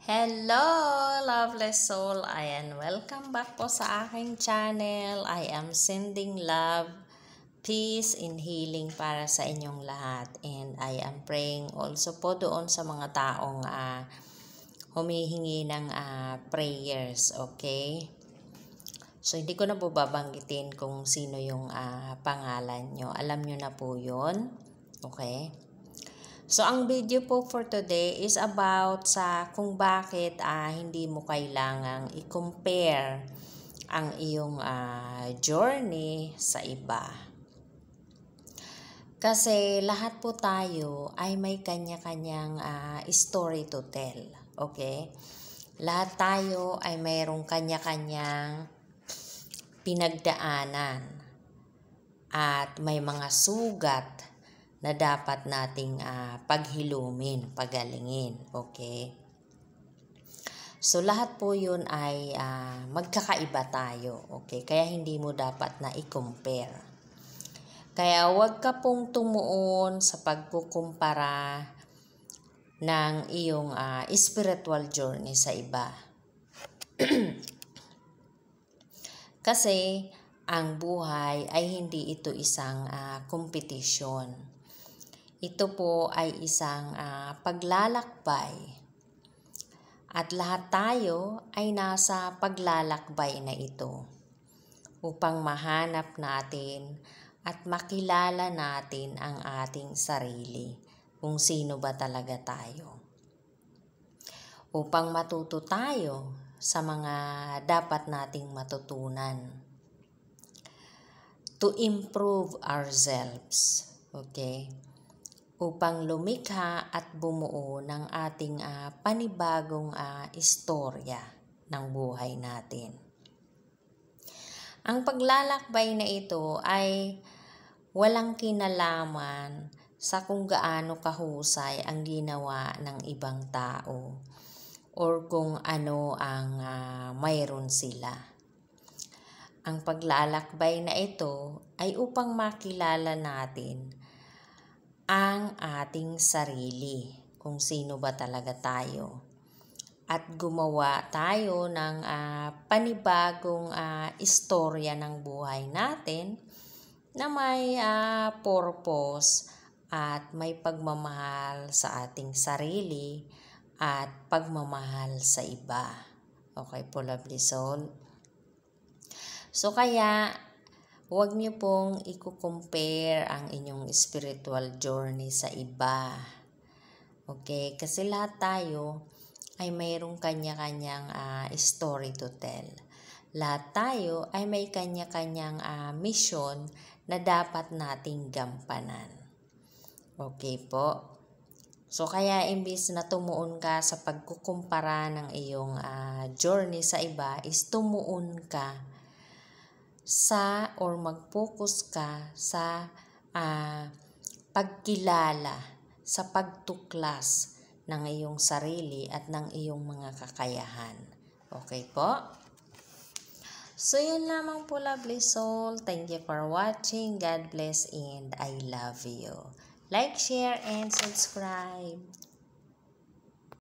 Hello, loveless soul! Ayan, welcome back po sa aking channel. I am sending love, peace, and healing para sa inyong lahat. And I am praying also po doon sa mga taong uh, humihingi ng uh, prayers, okay? So, hindi ko na po babanggitin kung sino yung uh, pangalan nyo. Alam nyo na po yun, okay? So, ang video po for today is about sa kung bakit uh, hindi mo kailangang i-compare ang iyong uh, journey sa iba. Kasi lahat po tayo ay may kanya-kanyang uh, story to tell. Okay? Lahat tayo ay mayroong kanya-kanyang pinagdaanan. At may mga sugat na dapat nating uh, paghilumin, pagalingin. Okay? So lahat po 'yun ay uh, magkakaiba tayo, okay? Kaya hindi mo dapat na i-compare. Kaya 'wag ka pong tumuon sa pagkukumpara ng iyong uh, spiritual journey sa iba. Kasi ang buhay ay hindi ito isang uh, competition. Ito po ay isang uh, paglalakbay. At lahat tayo ay nasa paglalakbay na ito upang mahanap natin at makilala natin ang ating sarili kung sino ba talaga tayo. Upang matuto tayo sa mga dapat nating matutunan. To improve ourselves. Okay? upang lumikha at bumuo ng ating uh, panibagong uh, istorya ng buhay natin. Ang paglalakbay na ito ay walang kinalaman sa kung gaano kahusay ang ginawa ng ibang tao or kung ano ang uh, mayroon sila. Ang paglalakbay na ito ay upang makilala natin ang ating sarili, kung sino ba talaga tayo. At gumawa tayo ng uh, panibagong uh, istorya ng buhay natin na may uh, purpose at may pagmamahal sa ating sarili at pagmamahal sa iba. Okay po, lovely soul? So kaya huwag niyo pong i-compare ang inyong spiritual journey sa iba. Okay? Kasi lahat tayo ay mayroong kanya-kanyang uh, story to tell. Lahat tayo ay may kanya-kanyang uh, mission na dapat nating gampanan. Okay po? So, kaya imbis na tumuon ka sa pagkukumpara ng iyong uh, journey sa iba, is tumuon ka sa or mag-focus ka sa uh, pagkilala, sa pagtuklas ng iyong sarili at ng iyong mga kakayahan. Okay po? So, yun lamang po, lovely soul. Thank you for watching. God bless and I love you. Like, share, and subscribe.